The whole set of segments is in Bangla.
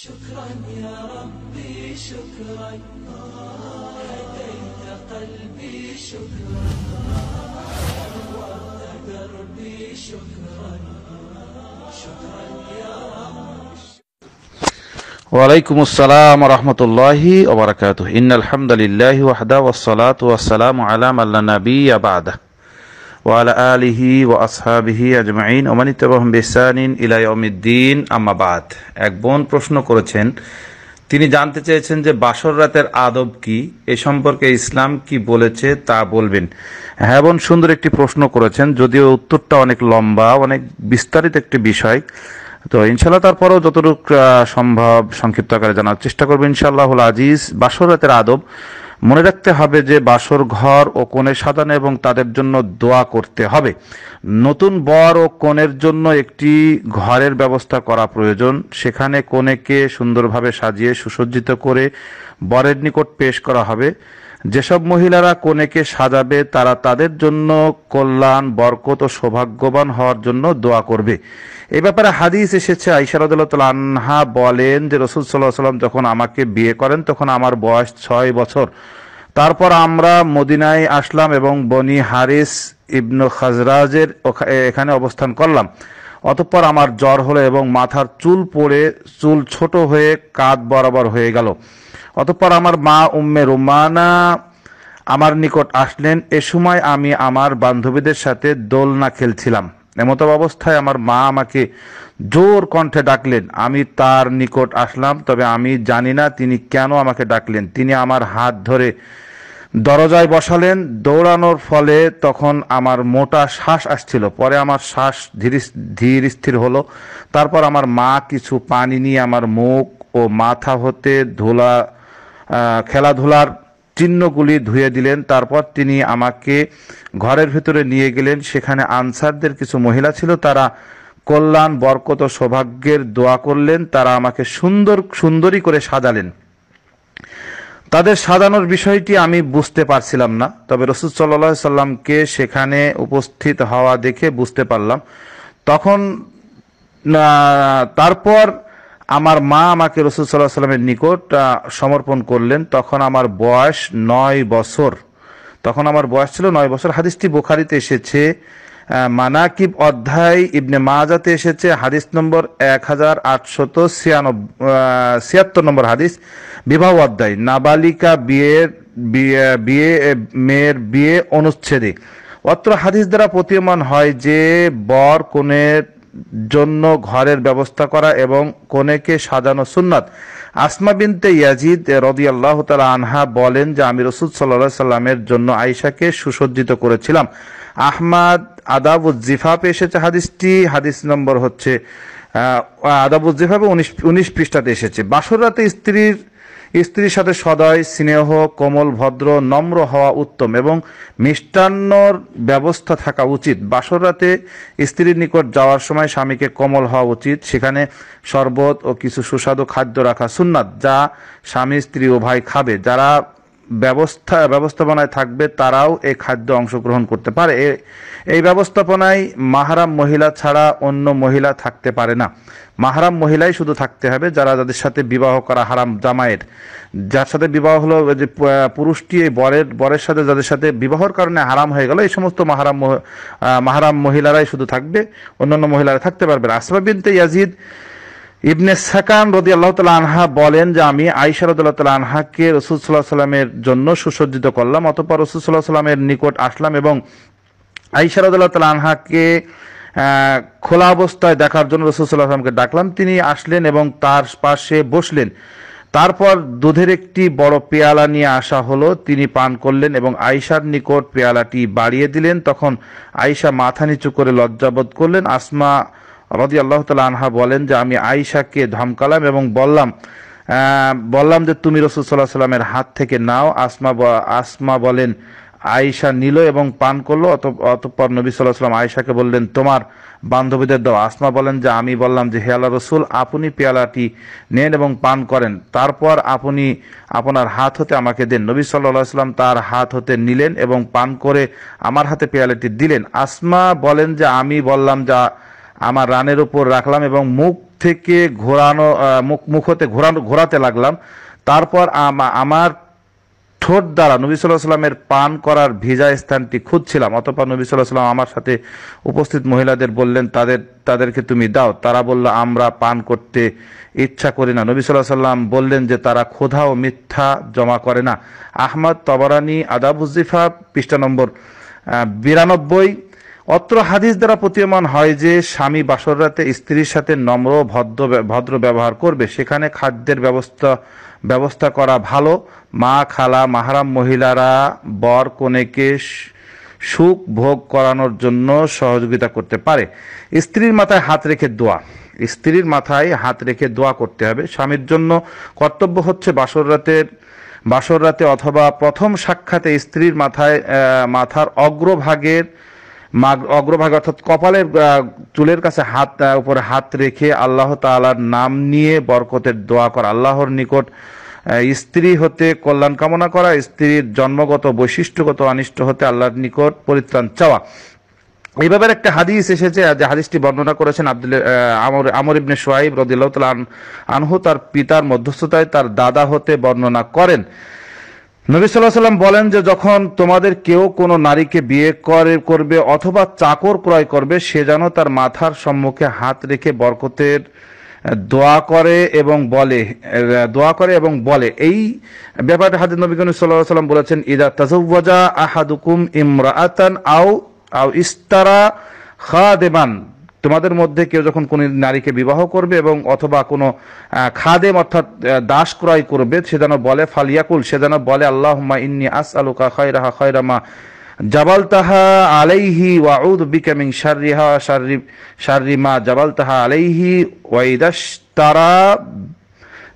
شكرا يا ربي شكرا هديت قلبي شكرا نورت دربي شكرا شكرا يا رب وعليكم السلام ورحمة الله وبركاته إن الحمد لله وحده والصلاة والسلام على من لا نبي بعده ওয়ালা আলিহি ও আসহাবিহি আজমাইন ওমানিতাবাহম বিসানিন ইলাইমিদ্দিন আমাবাদ এক বোন প্রশ্ন করেছেন তিনি জানতে চেয়েছেন যে বাসর রাতের আদব কি এ সম্পর্কে ইসলাম কি বলেছে তা বলবেন হ্যাঁ বোন সুন্দর একটি প্রশ্ন করেছেন যদিও উত্তরটা অনেক লম্বা অনেক বিস্তারিত একটি বিষয় তো ইনশাল্লাহ তারপরেও যতটুকু সম্ভব সংক্ষিপ্ত আকারে জানার চেষ্টা করবো ইনশাল্লাহুল আজিজ বাসর রাতের আদব মনে রাখতে হবে যে বাসর ঘর ও কনে সাজানো এবং তাদের জন্য দোয়া করতে হবে নতুন বর ও কনের জন্য একটি ঘরের ব্যবস্থা করা প্রয়োজন সেখানে কনেকে সুন্দরভাবে সাজিয়ে সুসজ্জিত করে বরের নিকট পেশ করা হবে যেসব মহিলারা কোনেকে সাজাবে তারা তাদের জন্য কল্যাণ বরকত ও সৌভাগ্যবান হওয়ার জন্য দোয়া করবে এ ব্যাপারে হাদিস এসেছে আইসারদুল্লাহ আনহা বলেন যে রসুল সাল্লাহ সাল্লাম যখন আমাকে বিয়ে করেন তখন আমার বয়স ছয় বছর তারপর আমরা মদিনায় আসলাম এবং বনি হারিস ইবনু খাজরাজের এখানে অবস্থান করলাম অতঃপর আমার জ্বর হলো এবং মাথার চুল পড়ে চুল ছোট হয়ে কাঁধ বরাবর হয়ে গেল অতঃপর আমার মা উম্মে রুমানা আমার নিকট আসলেন এ সময় আমি আমার বান্ধবীদের সাথে দোলনা খেলছিলাম এমত অবস্থায় আমার মা আমাকে জোর কণ্ঠে ডাকলেন আমি তার নিকট আসলাম তবে আমি জানি না তিনি কেন আমাকে ডাকলেন তিনি আমার হাত ধরে দরজায় বসালেন দৌড়ানোর ফলে তখন আমার মোটা শ্বাস আসছিল পরে আমার শ্বাস ধীর ধীর স্থির হলো তারপর আমার মা কিছু পানি নিয়ে আমার মুখ ও মাথা হতে ধোলা খেলাধুলার চিহ্নগুলি ধুয়ে দিলেন তারপর তিনি আমাকে ঘরের ভেতরে নিয়ে গেলেন সেখানে আনসারদের কিছু মহিলা ছিল তারা কল্যাণ বরকত ও সৌভাগ্যের দোয়া করলেন তারা আমাকে সুন্দর সুন্দরী করে সাজালেন তাদের সাজানোর বিষয়টি আমি বুঝতে পারছিলাম না তবে রসুদ সাল্লা সাল্লামকে সেখানে উপস্থিত হওয়া দেখে বুঝতে পারলাম তখন তারপর আমার মা আমাকে রসুল সাল্লাহ সাল্লামের নিকট সমর্পণ করলেন তখন আমার বয়স নয় বছর তখন আমার বয়স ছিল নয় বছর হাদিসটি বোখারিতে এসেছে মানাকিব অধ্যায় ইবনে মাজাতে এসেছে হাদিস নম্বর এক হাজার আটশত ছিয়াত্তর নম্বর হাদিস বিবাহ অধ্যায় নাবালিকা বিয়ের বিয়ে বিয়ে মেয়ের বিয়ে অনুচ্ছেদে অত্র হাদিস দ্বারা প্রতীয়মান হয় যে বর কনের জন্য ঘরের ব্যবস্থা করা এবং কনেকে সাজানো সুন্নাত আসমা বিনতে ইয়াজিদ রদি আল্লাহ তালা আনহা বলেন যে আমি রসুদ সাল্লা সাল্লামের জন্য আয়সাকে সুসজ্জিত করেছিলাম আহমাদ আদাবুজ্জিফা এসেছে হাদিসটি হাদিস নম্বর হচ্ছে আদাবুজ্জিফাবে উনিশ উনিশ পৃষ্ঠাতে এসেছে বাসর রাতে স্ত্রীর স্ত্রীর সাথে সদয় স্নেহ কোমল ভদ্র নম্র হওয়া উত্তম এবং মিষ্টান্নর ব্যবস্থা থাকা উচিত বাসর রাতে স্ত্রীর নিকট যাওয়ার সময় স্বামীকে কোমল হওয়া উচিত সেখানে শরবত ও কিছু সুস্বাদু খাদ্য রাখা সুন্নাত যা স্বামী স্ত্রী ও ভাই খাবে যারা ব্যবস্থা ব্যবস্থাপনায় থাকবে তারাও এই খাদ্য অংশগ্রহণ করতে পারে এই ব্যবস্থাপনায় মাহারাম মহিলা ছাড়া অন্য মহিলা থাকতে পারে না মাহারাম মহিলাই শুধু থাকতে হবে যারা যাদের সাথে বিবাহ করা হারাম জামায়ের যার সাথে বিবাহ হলো যে পুরুষটি এই বরের বরের সাথে যাদের সাথে বিবাহর কারণে হারাম হয়ে গেল এই সমস্ত মাহারাম মাহারাম মহিলারাই শুধু থাকবে অন্যান্য মহিলারা থাকতে পারবে আসবাবিনতে বিনতে ইয়াজিদ ইবনে সাকান রদি আল্লাহ তাল আনহা বলেন যে আমি আইসা রদুল্লাহ তালা আনহাকে রসুল সাল্লাহ সাল্লামের জন্য সুসজ্জিত করলাম অতপর রসুল সাল্লাহ সাল্লামের নিকট আসলাম এবং আইসা রদুল্লাহ তাল আনহাকে খোলা অবস্থায় দেখার জন্য রসুল সাল্লাহ সাল্লামকে ডাকলাম তিনি আসলেন এবং তার পাশে বসলেন তারপর দুধের একটি বড় পেয়ালা নিয়ে আসা হলো তিনি পান করলেন এবং আয়সার নিকট পেয়ালাটি বাড়িয়ে দিলেন তখন আয়সা মাথা নিচু করে লজ্জাবোধ করলেন আসমা রদি আল্লাহ তালা আনহা বলেন যে আমি আয়সাকে ধমকালাম এবং বললাম বললাম যে তুমি রসুল সাল্লাহ সাল্লামের হাত থেকে নাও আসমা আসমা বলেন আয়েশা নিল এবং পান করলো অতঃপর নবী সাল্লাহ সাল্লাম আয়সাকে বললেন তোমার বান্ধবীদের দাও আসমা বলেন যে আমি বললাম যে হেয়ালা রসুল আপনি পেয়ালাটি নেন এবং পান করেন তারপর আপনি আপনার হাত হতে আমাকে দেন নবী সাল্লাহ সাল্লাম তার হাত হতে নিলেন এবং পান করে আমার হাতে পেয়ালাটি দিলেন আসমা বলেন যে আমি বললাম যা আমার রানের উপর রাখলাম এবং মুখ থেকে ঘোরানো মুখ মুখ হতে ঘোরানো ঘোরাতে লাগলাম তারপর আমার ঠোঁট দ্বারা নবী সাল্লাহ সাল্লামের পান করার ভিজা স্থানটি খুঁজছিলাম অতপর নবী সাল্লাহ সাল্লাম আমার সাথে উপস্থিত মহিলাদের বললেন তাদের তাদেরকে তুমি দাও তারা বলল আমরা পান করতে ইচ্ছা করি না নবী সাল্লাহ সাল্লাম বললেন যে তারা ক্ষোধা ও মিথ্যা জমা করে না আহমদ তবরানি আদাবুজিফা পৃষ্ঠা নম্বর বিরানব্বই অত্র হাদিস দ্বারা প্রতীয়মান হয় যে স্বামী বাসররাতে স্ত্রীর সাথে নম্র ভদ্র ভদ্র ব্যবহার করবে সেখানে খাদ্যের ব্যবস্থা ব্যবস্থা করা ভালো মা খালা মাহারাম মহিলারা বর কনেকে সুখ ভোগ করানোর জন্য সহযোগিতা করতে পারে স্ত্রীর মাথায় হাত রেখে দোয়া স্ত্রীর মাথায় হাত রেখে দোয়া করতে হবে স্বামীর জন্য কর্তব্য হচ্ছে বাসররাতের বাসররাতে অথবা প্রথম সাক্ষাতে স্ত্রীর মাথায় মাথার অগ্রভাগের অগ্রভাগে অগ্রভাগ অর্থাৎ কপালের চুলের কাছে হাত উপরে হাত রেখে আল্লাহ তালার নাম নিয়ে বরকতের দোয়া করা আল্লাহর নিকট স্ত্রী হতে কল্যাণ কামনা করা স্ত্রীর জন্মগত বৈশিষ্ট্যগত অনিষ্ট হতে আল্লাহর নিকট পরিত্রাণ চাওয়া এইভাবে একটা হাদিস এসেছে যে হাদিসটি বর্ণনা করেছেন আব্দুল আমর আমর ইবনে সোহাইব রদিল্লাহ আনহু তার পিতার মধ্যস্থতায় তার দাদা হতে বর্ণনা করেন নবী সাল্লাহ সাল্লাম বলেন যে যখন তোমাদের কেউ কোনো নারীকে বিয়ে করে করবে অথবা চাকর ক্রয় করবে সে যেন তার মাথার সম্মুখে হাত রেখে বরকতের দোয়া করে এবং বলে দোয়া করে এবং বলে এই ব্যাপারে হাদিস নবী করিম সাল্লাহ সাল্লাম বলেছেন ইদা তাজওয়াজা আহাদুকুম ইমরাআতান আও আও ইস্তারা খাদেমান তোমাদের মধ্যে কেউ যখন কোন নারীকে বিবাহ করবে এবং অথবা কোনো খাদেম অর্থাৎ দাস ক্রয় করবে সে যেন বলে ফালিয়াকুল সে যেন বলে আল্লাহ ইন্নি আস আলুকা খয়রাহা খয়রামা জাবাল তাহা আলাইহি ওয়াউদ বিকামিং শারিহা শারি শারিমা জাবাল তাহা আলাইহি ওয়াইদাস তারা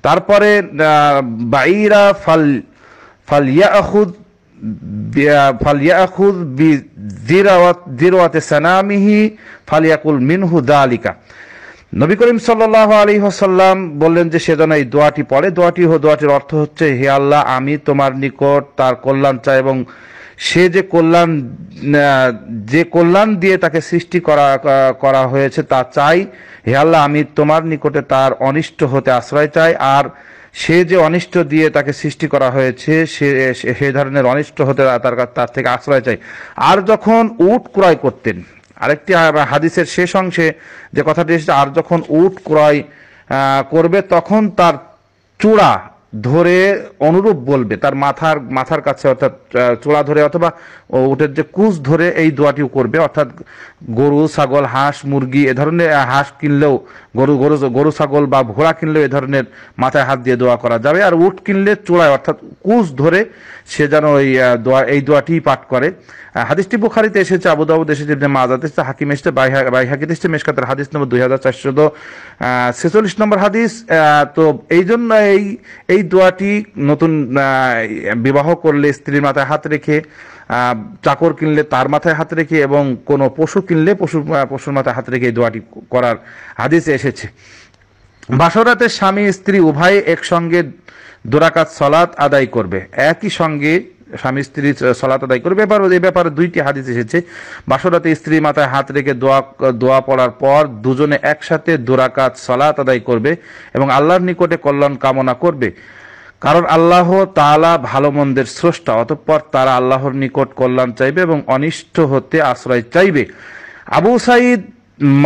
তারপরে বাইরা ফাল ফালিয়া আহুদ ফালিয়াখুদ বি জিরাওয়াত জিরাওয়াতে সানামিহি ফালিয়াকুল মিনহু দালিকা নবী করিম সাল্লাহ আলী হাসাল্লাম বললেন যে সে যেন এই দোয়াটি পড়ে দোয়াটি দোয়াটির অর্থ হচ্ছে হে আল্লাহ আমি তোমার নিকট তার কল্যাণ চাই এবং সে যে কল্যাণ যে কল্যাণ দিয়ে তাকে সৃষ্টি করা করা হয়েছে তা চাই হে আল্লাহ আমি তোমার নিকটে তার অনিষ্ট হতে আশ্রয় চাই আর সে যে অনিষ্ট দিয়ে তাকে সৃষ্টি করা হয়েছে সে সে ধরনের অনিষ্ট হতে তার তার থেকে আশ্রয় চাই আর যখন উট ক্রয় করতেন আরেকটি হাদিসের শেষ অংশে যে কথাটি এসেছে আর যখন উট ক্রয় করবে তখন তার চূড়া ধরে অনুরূপ বলবে তার মাথার মাথার কাছে অর্থাৎ চূড়া ধরে অথবা উটের যে কুচ ধরে এই দোয়াটিও করবে অর্থাৎ গরু ছাগল হাঁস মুরগি এ ধরনের হাঁস কিনলেও গরু গরু গরু ছাগল বা ঘোড়া কিনলে এ ধরনের মাথায় হাত দিয়ে দোয়া করা যাবে আর উট কিনলে চোড়ায় অর্থাৎ কুশ ধরে সে যেন ওই দোয়া এই দোয়াটি পাঠ করে হাদিসটি বুখারিতে এসেছে আবুদাবুদ এসেছে ইবনে মাজাদ এসেছে হাকিম এসেছে বাইহাকিদ এসেছে মেশকাতের হাদিস নম্বর দুই হাজার চারশো ছেচল্লিশ নম্বর হাদিস তো এই জন্য এই এই দোয়াটি নতুন বিবাহ করলে স্ত্রীর মাথায় হাত রেখে চাকর কিনলে তার মাথায় হাত রেখে এবং কোনো পশু কিনলে পশু পশুর মাথায় হাত রেখে দোয়াটি করার হাদিসে এসেছে বাসরাতে স্বামী স্ত্রী উভয়ে একসঙ্গে দোরাকাত সলাৎ আদায় করবে একই সঙ্গে স্বামী স্ত্রী সলাত আদায় করবে এবার এ ব্যাপারে দুইটি হাদিস এসেছে বাসরাতে স্ত্রী মাথায় হাত রেখে দোয়া দোয়া পড়ার পর দুজনে একসাথে দোরাকাত সলাত আদায় করবে এবং আল্লাহর নিকটে কল্যাণ কামনা করবে কারণ আল্লাহ তালা ভালো মন্দের স্রষ্টা অতঃপর তারা আল্লাহর নিকট কল্যাণ চাইবে এবং অনিষ্ট হতে আশ্রয় চাইবে আবু সাইদ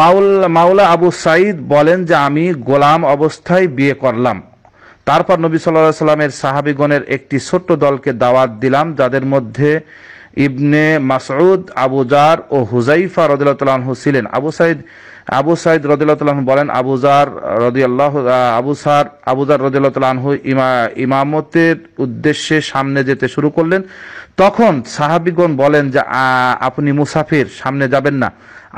মাউলা মাওলা আবু সাইদ বলেন যে আমি গোলাম অবস্থায় বিয়ে করলাম তারপর নবী সাল্লাহ সাল্লামের সাহাবিগণের একটি ছোট্ট দলকে দাওয়াত দিলাম যাদের মধ্যে ইবনে মাসউদ আবুজার ও হুজাইফা রদুল্লাহ ছিলেন আবু সাইদ আবু সাইদ রদুল্লাহ বলেন আবুজার রদিয়াল্লাহ আবুসার আবুজার রদুল্লাহ ইমামতের উদ্দেশ্যে সামনে যেতে শুরু করলেন তখন সাহাবিগণ বলেন যে আপনি মুসাফির সামনে যাবেন না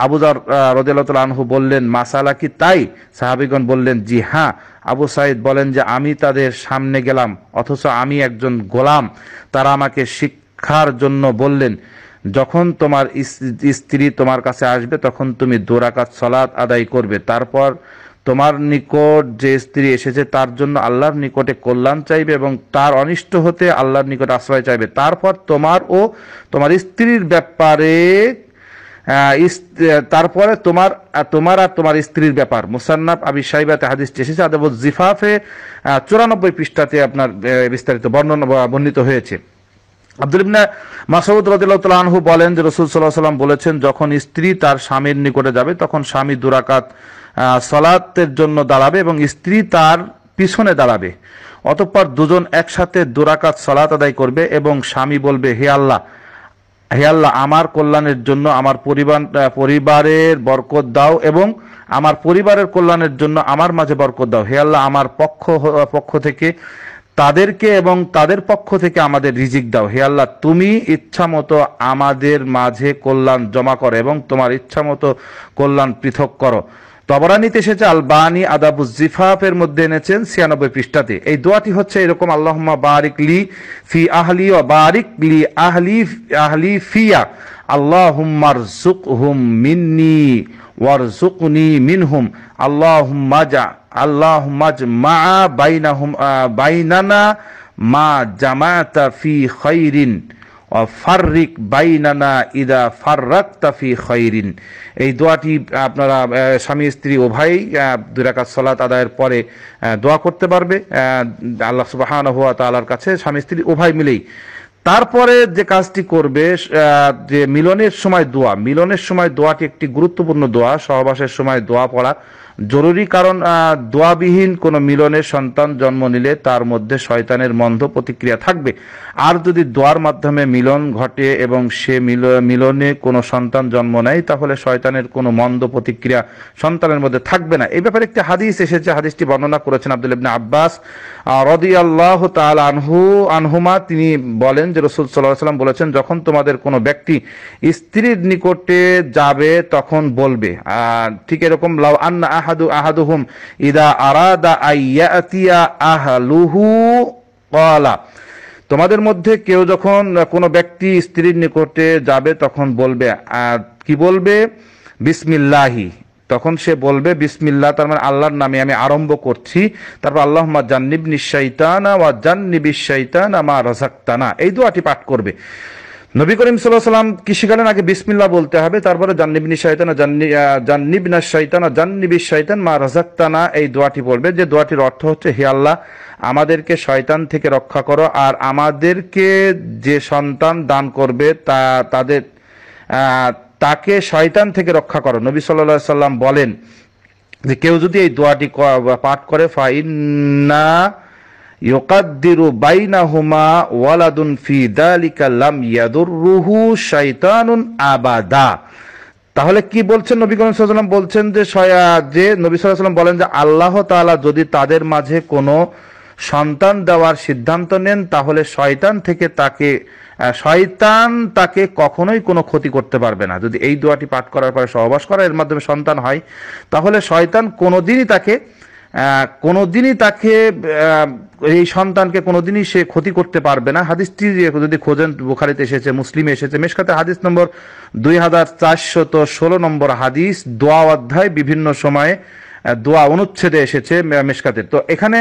আবুজার রদুল্লাহ আনহু বললেন মাসালা কি তাই সাহাবিগণ বললেন জি হ্যাঁ আবু সাইদ বলেন যে আমি তাদের সামনে গেলাম অথচ আমি একজন গোলাম তারা আমাকে শিক্ষার জন্য বললেন যখন তোমার স্ত্রী তোমার কাছে আসবে তখন তুমি দোরাকাত সলাৎ আদায় করবে তারপর তোমার নিকট যে স্ত্রী এসেছে তার জন্য আল্লাহর নিকটে কল্যাণ চাইবে এবং তার অনিষ্ট হতে আল্লাহর নিকট আশ্রয় চাইবে তারপর তোমার ও তোমার স্ত্রীর ব্যাপারে তারপরে তোমার তোমার আর তোমার স্ত্রীর ব্যাপার মুসান্নাফ আবি সাইবাতে হাদিস এসেছে আদাব জিফাফে চুরানব্বই পৃষ্ঠাতে আপনার বিস্তারিত বর্ণনা বর্ণিত হয়েছে আব্দুল ইবনে মাসউদ রাদিয়াল্লাহু আনহু বলেন যে রাসূল সাল্লাল্লাহু সাল্লাম বলেছেন যখন স্ত্রী তার স্বামীর নিকটে যাবে তখন স্বামী দুরাকাত সলাতের জন্য দাঁড়াবে এবং স্ত্রী তার পিছনে দাঁড়াবে অতঃপর দুজন একসাথে দুরাকাত সলাত আদায় করবে এবং স্বামী বলবে হে আল্লাহ হে আল্লাহ আমার কল্যাণের জন্য আমার পরিবার পরিবারের বরকত দাও এবং আমার পরিবারের কল্যাণের জন্য আমার মাঝে বরকত দাও হে আল্লাহ আমার পক্ষ পক্ষ থেকে তাদেরকে এবং তাদের পক্ষ থেকে আমাদের রিজিক দাও হে আল্লাহ তুমি ইচ্ছা মতো আমাদের মাঝে কল্যাণ জমা করো এবং তোমার ইচ্ছা মতো কল্যাণ পৃথক করো তবরানিতে এসেছে আলবানি আদাবু জিফাফের মধ্যে এনেছেন ছিয়ানব্বই পৃষ্ঠাতে এই দোয়াটি হচ্ছে এরকম আল্লাহ বারিক লি ফি আহলি ও বারিক লি আহলি আহলি ফিয়া আল্লাহ হুম্মার জুক হুম মিন্নি ওয়ার জুকনি মিনহুম আল্লাহ হুম্মা যা আল্লাহ মাজ মা হুম বাইনানা মা জামাতা ফি খৈরিন ফাররিক বাইনানা ইদা ফাররাক তাফি খৈরিন এই দোয়াটি আপনারা স্বামী স্ত্রী উভয়ই দুরাকাত সলাত আদায়ের পরে দোয়া করতে পারবে আল্লাহ সুবাহান হুয়া তালার কাছে স্বামী স্ত্রী উভয় মিলেই তারপরে যে কাজটি করবে যে মিলনের সময় দোয়া মিলনের সময় দোয়াটি একটি গুরুত্বপূর্ণ দোয়া সহবাসের সময় দোয়া পড়া জরুরি কারণ দোয়াবিহীন কোনো মিলনের সন্তান জন্ম নিলে তার মধ্যে শয়তানের মন্ধ প্রতিক্রিয়া থাকবে আর যদি দোয়ার মাধ্যমে মিলন ঘটে এবং সে মিলনে কোনো সন্তান জন্ম নেয় তাহলে শয়তানের কোনো মন্দ প্রতিক্রিয়া সন্তানের মধ্যে থাকবে না এই ব্যাপারে একটি হাদিস এসেছে হাদিসটি বর্ণনা করেছেন আব্দুল ইবনে আব্বাস রদি আল্লাহ তাল আনহু আনহুমা তিনি বলেন যে রসুল সাল্লাহ সাল্লাম বলেছেন যখন তোমাদের কোনো ব্যক্তি স্ত্রীর নিকটে যাবে তখন বলবে ঠিক এরকম লাউ আন্না আহা আহাদু আহাদুহুম ইদা আরাদা আইয়াতিয়া আহলুহু কলা তোমাদের মধ্যে কেউ যখন কোনো ব্যক্তি স্ত্রীর নিকটে যাবে তখন বলবে কি বলবে বিসমিল্লাহি তখন সে বলবে বিসমিল্লা তার মানে আল্লাহর নামে আমি আরম্ভ করছি তারপর আল্লাহ মা জান্নিব নিঃশাইতানা ওয়া জান্নিবিস মা রাজাক্তানা এই দোয়াটি পাঠ করবে নবী করিম সাল্লাহ সাল্লাম কি শিখালেন আগে বিসমিল্লা বলতে হবে তারপরে জান্নিবিনী শৈতানা জান্নি জান্নিবিনা শৈতানা জান্নিবি শৈতান মা রাজাক্তানা এই দোয়াটি বলবে যে দোয়াটির অর্থ হচ্ছে হে আল্লাহ আমাদেরকে শয়তান থেকে রক্ষা করো আর আমাদেরকে যে সন্তান দান করবে তা তাদের তাকে শয়তান থেকে রক্ষা করো নবী সাল্লাহ সাল্লাম বলেন যে কেউ যদি এই দোয়াটি পাঠ করে ফাইন্না ইউকাদ্দিরু বাইনাহুমা ওয়ালাদুন ফি দালিকা লাম ইয়াদুররুহু শাইতানুন আবাদা তাহলে কি বলছেন নবী করিম সাল্লাম বলছেন যে যে নবী সাল্লাম বলেন যে আল্লাহ তাআলা যদি তাদের মাঝে কোনো সন্তান দেওয়ার সিদ্ধান্ত নেন তাহলে শয়তান থেকে তাকে শয়তান তাকে কখনোই কোনো ক্ষতি করতে পারবে না যদি এই দোয়াটি পাঠ করার পরে সহবাস করা এর মাধ্যমে সন্তান হয় তাহলে শয়তান কোনোদিনই তাকে কোনোদিনই তাকে এই সন্তানকে কোনোদিনই সে ক্ষতি করতে পারবে না হাদিসটি যদি খোঁজেন বুখারিতে এসেছে মুসলিমে এসেছে মেশকাতে হাদিস নম্বর দুই হাজার চারশত ষোলো নম্বর হাদিস দোয়া অধ্যায় বিভিন্ন সময়ে দোয়া অনুচ্ছেদে এসেছে মেশকাতের তো এখানে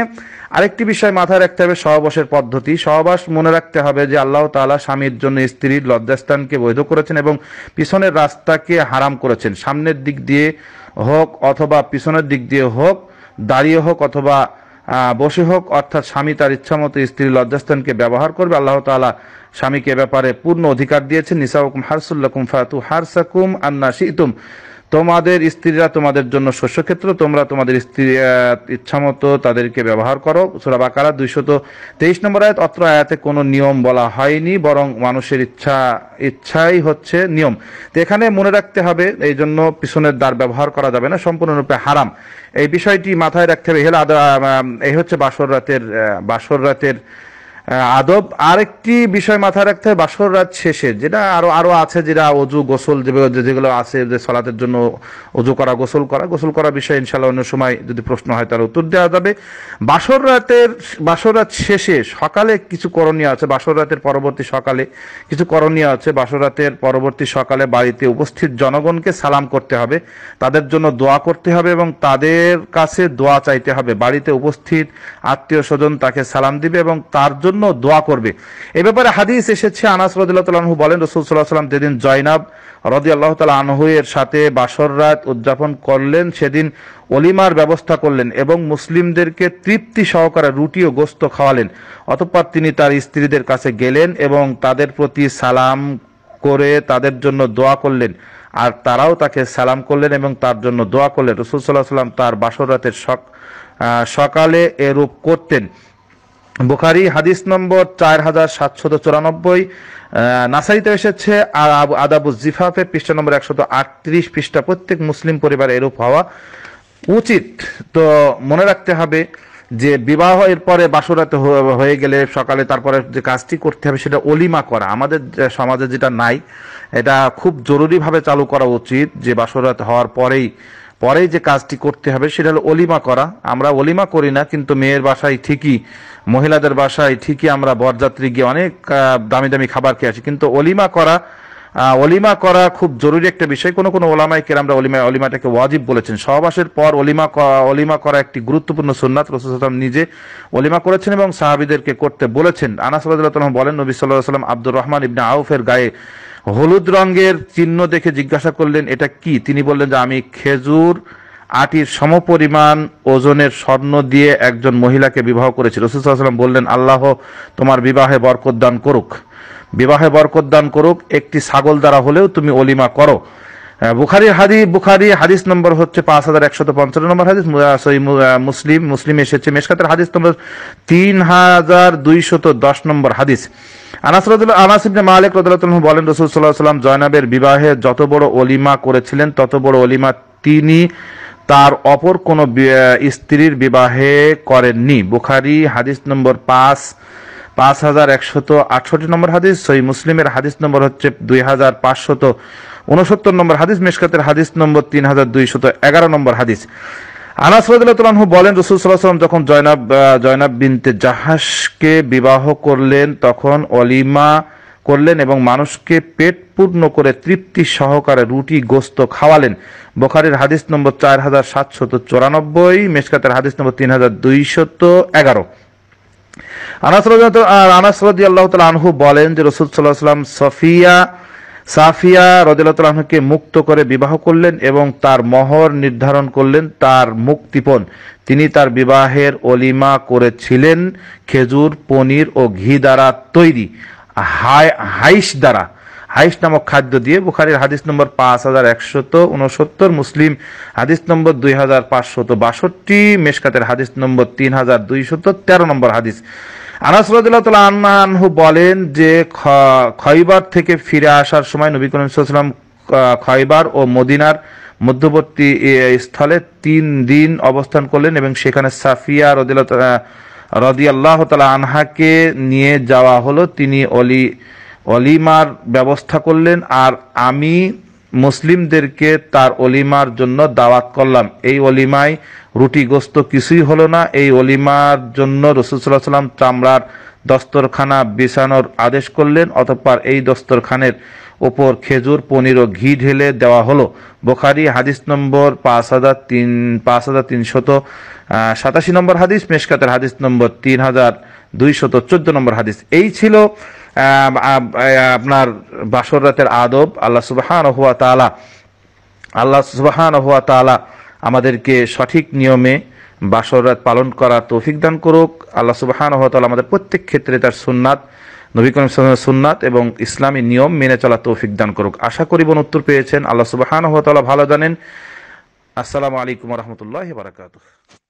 আরেকটি বিষয় মাথায় রাখতে হবে সহবাসের পদ্ধতি সহবাস মনে রাখতে হবে যে আল্লাহ তালা স্বামীর জন্য স্ত্রীর লজ্জাস্থানকে বৈধ করেছেন এবং পিছনের রাস্তাকে হারাম করেছেন সামনের দিক দিয়ে হোক অথবা পিছনের দিক দিয়ে হোক দাঁড়িয়ে হোক অথবা বসে হোক অর্থাৎ স্বামী তার ইচ্ছামতো স্ত্রীর লজ্জাস্থানকে ব্যবহার করবে আল্লাহ তালা স্বামীকে ব্যাপারে পূর্ণ অধিকার দিয়েছেন নিসাউকুম হারসুল্লাকুম ফাতু হারসাকুম আন্না শিতুম তোমাদের স্ত্রীরা তোমাদের জন্য শস্যক্ষেত্র তোমরা তোমাদের স্ত্রী ইচ্ছামতো তাদেরকে ব্যবহার করো সুরা বাকারা দুইশত তেইশ নম্বর আয়াত অত্র আয়াতে কোনো নিয়ম বলা হয়নি বরং মানুষের ইচ্ছা ইচ্ছাই হচ্ছে নিয়ম তো এখানে মনে রাখতে হবে এই জন্য পিছনের দ্বার ব্যবহার করা যাবে না সম্পূর্ণরূপে হারাম এই বিষয়টি মাথায় রাখতে হবে হেলা এই হচ্ছে বাসর রাতের বাসর রাতের আদব আরেকটি বিষয় মাথায় রাখতে হয় বাসর রাত শেষে যেটা আরো আরো আছে যেটা অজু গোসল যেগুলো আছে যে সলাতের জন্য অজু করা গোসল করা গোসল করা বিষয়ে ইনশাল্লাহ অন্য সময় যদি প্রশ্ন হয় তাহলে উত্তর দেওয়া যাবে বাসর রাতের বাসর রাত শেষে সকালে কিছু করণীয় আছে বাসর রাতের পরবর্তী সকালে কিছু করণীয় আছে বাসর রাতের পরবর্তী সকালে বাড়িতে উপস্থিত জনগণকে সালাম করতে হবে তাদের জন্য দোয়া করতে হবে এবং তাদের কাছে দোয়া চাইতে হবে বাড়িতে উপস্থিত আত্মীয় স্বজন তাকে সালাম দিবে এবং তার জন্য জন্য দোয়া করবে এ ব্যাপারে হাদিস এসেছে আনাস রদুল্লাহু বলেন রসুল সাল্লাহ সাল্লাম যেদিন জয়নাব রদি আল্লাহ তাল আনহু এর সাথে বাসর রাত উদযাপন করলেন সেদিন অলিমার ব্যবস্থা করলেন এবং মুসলিমদেরকে তৃপ্তি সহকারে রুটি ও গোস্ত খাওয়ালেন অতঃপর তিনি তার স্ত্রীদের কাছে গেলেন এবং তাদের প্রতি সালাম করে তাদের জন্য দোয়া করলেন আর তারাও তাকে সালাম করলেন এবং তার জন্য দোয়া করলেন রসুল সাল্লাহ সাল্লাম তার বাসর রাতের সকালে এরূপ করতেন বুখারি হাদিস নম্বর চার হাজার সাতশত চুরানব্বই নাসারিতে এসেছে আদাবু জিফাফের পৃষ্ঠা নম্বর একশত আটত্রিশ পৃষ্ঠা প্রত্যেক মুসলিম পরিবার এরূপ হওয়া উচিত তো মনে রাখতে হবে যে বিবাহ এরপরে বাসরাতে হয়ে গেলে সকালে তারপরে যে কাজটি করতে হবে সেটা অলিমা করা আমাদের সমাজে যেটা নাই এটা খুব জরুরিভাবে চালু করা উচিত যে বাসরাত হওয়ার পরেই পরে যে কাজটি করতে হবে সেটা হলো অলিমা করা আমরা অলিমা করি না কিন্তু মেয়ের বাসায় ঠিকই মহিলাদের বাসায় ঠিকই আমরা বরযাত্রী গিয়ে অনেক দামি দামি খাবার খেয়ে আসি কিন্তু অলিমা করা অলিমা করা খুব জরুরি একটা বিষয় কোনো কোনো ওলামায় আমরা অলিমা অলিমাটাকে ওয়াজিব বলেছেন সহবাসের পর অলিমা অলিমা করা একটি গুরুত্বপূর্ণ সুন্নাত রসুলাম নিজে অলিমা করেছেন এবং সাহাবিদেরকে করতে বলেছেন আনাসাল্লাহ বলেন নবী সাল্লাহ সাল্লাম আব্দুর রহমান ইবনা আউফের গায়ে হলুদ রঙের চিহ্ন দেখে জিজ্ঞাসা করলেন এটা কি তিনি বললেন যে আমি খেজুর আটির সমপরিমাণ ওজনের স্বর্ণ দিয়ে একজন মহিলাকে বিবাহ করেছিল রসুলাম বললেন আল্লাহ তোমার বিবাহে বরকদান দান করুক বিবাহে বরকদান দান করুক একটি ছাগল দ্বারা হলেও তুমি অলিমা করো বুখারি হাদি বুখারি হাদিস নম্বর হচ্ছে পাঁচ হাজার একশত পঞ্চান্ন নম্বর হাদিস মুসলিম মুসলিম এসেছে মেশকাতের হাদিস নম্বর তিন হাজার দুইশত দশ নম্বর হাদিস আনাস রদুল্লাহ আনাস মালিক রদুল্লাহ বলেন রসুল সাল্লাহ সাল্লাম জয়নাবের বিবাহে যত বড় অলিমা করেছিলেন তত বড় অলিমা তিনি তার অপর কোনো স্ত্রীর বিবাহে করেননি বুখারি হাদিস নম্বর পাঁচ পাঁচ হাজার একশত আটষট্টি নম্বর হাদিস সই মুসলিমের হাদিস নম্বর হচ্ছে দুই হাজার পাঁচশত উনসত্তর নম্বর হাদিস মেশকাতের হাদিস নম্বর তিন হাজার দুইশত এগারো নম্বর হাদিস আনাস রাজু বলেন রসুল সাল্লাহাম যখন জয়নাব জয়নাব বিনতে জাহাজকে বিবাহ করলেন তখন অলিমা করলেন এবং মানুষকে পেট পূর্ণ করে তৃপ্তি সহকারে রুটি গোস্ত খাওয়ালেন বোখারের হাদিস নম্বর চার হাজার সাতশত চুরানব্বই মেশকাতের হাদিস নম্বর তিন হাজার দুইশত এগারো আনাস আনাস রদি আল্লাহ তাল আনহু বলেন যে রসুল সাল্লাহ সাল্লাম সফিয়া সাফিয়া রদিল্লাহকে মুক্ত করে বিবাহ করলেন এবং তার মহর নির্ধারণ করলেন তার মুক্তিপণ তিনি তার বিবাহের অলিমা করেছিলেন খেজুর পনির ও ঘি দ্বারা তৈরি হাই হাইস দ্বারা হাইস নামক খাদ্য দিয়ে বুখারির হাদিস নম্বর পাঁচ হাজার একশত উনসত্তর মুসলিম হাদিস নম্বর দুই হাজার পাঁচশত বাষট্টি মেশকাতের হাদিস নম্বর তিন হাজার দুইশত তেরো নম্বর হাদিস আনাসরদুল্লাহ আনহু বলেন যে খৈবার থেকে ফিরে আসার সময় নবী করিম সাল্লাম খয়বার ও মদিনার মধ্যবর্তী স্থলে তিন দিন অবস্থান করলেন এবং সেখানে সাফিয়া রদিল্লা রদি আল্লাহ তালা আনহাকে নিয়ে যাওয়া হলো তিনি অলি অলিমার ব্যবস্থা করলেন আর আমি মুসলিমদেরকে তার অলিমার জন্য দাওয়াত করলাম এই অলিমায় রুটি গোস্ত কিছুই হলো না এই অলিমার জন্য রসুল্লাহ চামড়ার দস্তরখানা বিছানোর আদেশ করলেন অতঃপর এই দস্তরখানের ওপর খেজুর পনির ও ঘি ঢেলে দেওয়া হলো বোখারি হাদিস নম্বর পাঁচ হাজার তিন পাঁচ হাজার তিনশত সাতাশি নম্বর হাদিস মেশকাতের হাদিস নম্বর তিন হাজার দুইশত চোদ্দ নম্বর হাদিস এই ছিল আপনার বাসর আদব আল্লাহ সুবাহান হুয়া তালা আল্লাহ সুবাহান হুয়া তালা আমাদেরকে সঠিক নিয়মে বাসর পালন করা তৌফিক দান করুক আল্লাহ সুবাহান হুয়া তালা আমাদের প্রত্যেক ক্ষেত্রে তার সুন্নাত নবী করিম সুন্নাত এবং ইসলামী নিয়ম মেনে চলা তৌফিক দান করুক আশা করি বোন উত্তর পেয়েছেন আল্লাহ সুবাহান হুয়া তালা ভালো জানেন আসসালামু আলাইকুম রহমতুল্লাহ বারাকাতুহ